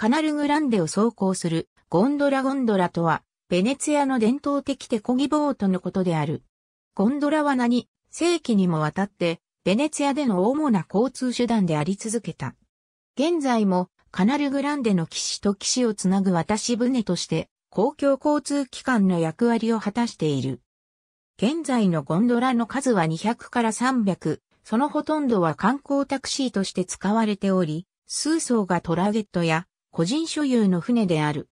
カナルグランデを走行するゴンドラゴンドラとは、ベネツィアの伝統的手漕ぎボートのことである。ゴンドラは何世紀にもわたって、ベネツィアでの主な交通手段であり続けた。現在も、カナルグランデの岸と岸をつなぐ渡し船として、公共交通機関の役割を果たしている。現在のゴンドラの数は200から300、そのほとんどは観光タクシーとして使われており、数層がトラゲットや個人所有の船である。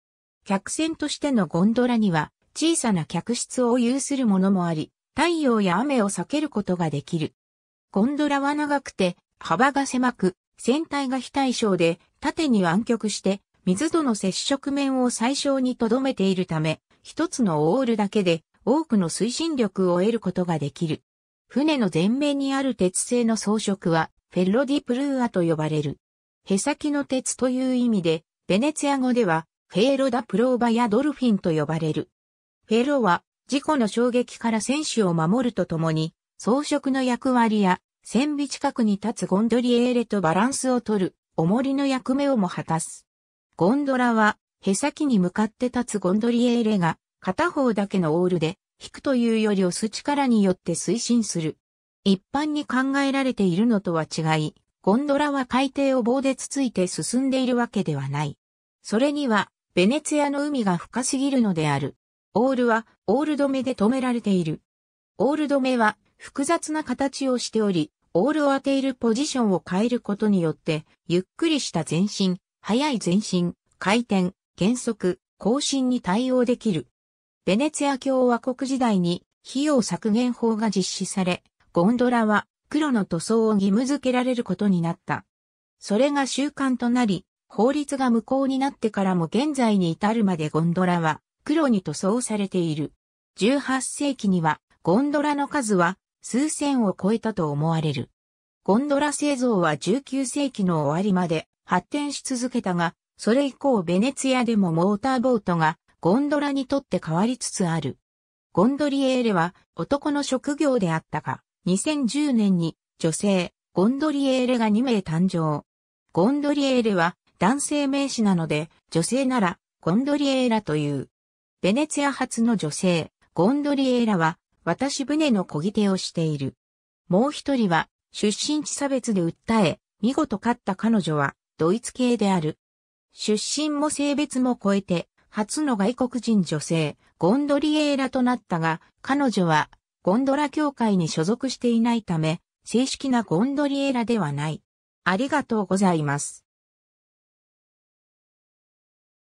客船としてのゴンドラには小さな客室を有するものもあり、太陽や雨を避けることができる。ゴンドラは長くて、幅が狭く、船体が非対称で、縦に湾曲して、水との接触面を最小に留めているため、一つのオールだけで多くの推進力を得ることができる。船の前面にある鉄製の装飾は、フェッロディプルーアと呼ばれる。へさきの鉄という意味で、ベネツィア語では、フェーロ・ダ・プローバやドルフィンと呼ばれる。フェーロは、事故の衝撃から選手を守るとともに、装飾の役割や、船尾近くに立つゴンドリエーレとバランスを取る、重りの役目をも果たす。ゴンドラは、へさきに向かって立つゴンドリエーレが、片方だけのオールで、引くというより押す力によって推進する。一般に考えられているのとは違い、ゴンドラは海底を棒でつついて進んでいるわけではない。それには、ベネツィアの海が深すぎるのである。オールは、オール止めで止められている。オール止めは、複雑な形をしており、オールを当ているポジションを変えることによって、ゆっくりした前進、速い前進、回転、減速、更新に対応できる。ベネツィア共和国時代に費用削減法が実施され、ゴンドラは黒の塗装を義務付けられることになった。それが習慣となり、法律が無効になってからも現在に至るまでゴンドラは黒に塗装されている。18世紀にはゴンドラの数は数千を超えたと思われる。ゴンドラ製造は19世紀の終わりまで発展し続けたが、それ以降ベネツィアでもモーターボートがゴンドラにとって変わりつつある。ゴンドリエーレは男の職業であったが、2010年に女性、ゴンドリエーレが2名誕生。ゴンドリエーレは男性名詞なので、女性ならゴンドリエーラという。ベネツィア発の女性、ゴンドリエーラは、私船の漕ぎ手をしている。もう一人は、出身地差別で訴え、見事勝った彼女は、ドイツ系である。出身も性別も超えて、初の外国人女性、ゴンドリエーラとなったが、彼女はゴンドラ協会に所属していないため、正式なゴンドリエラではない。ありがとうございます。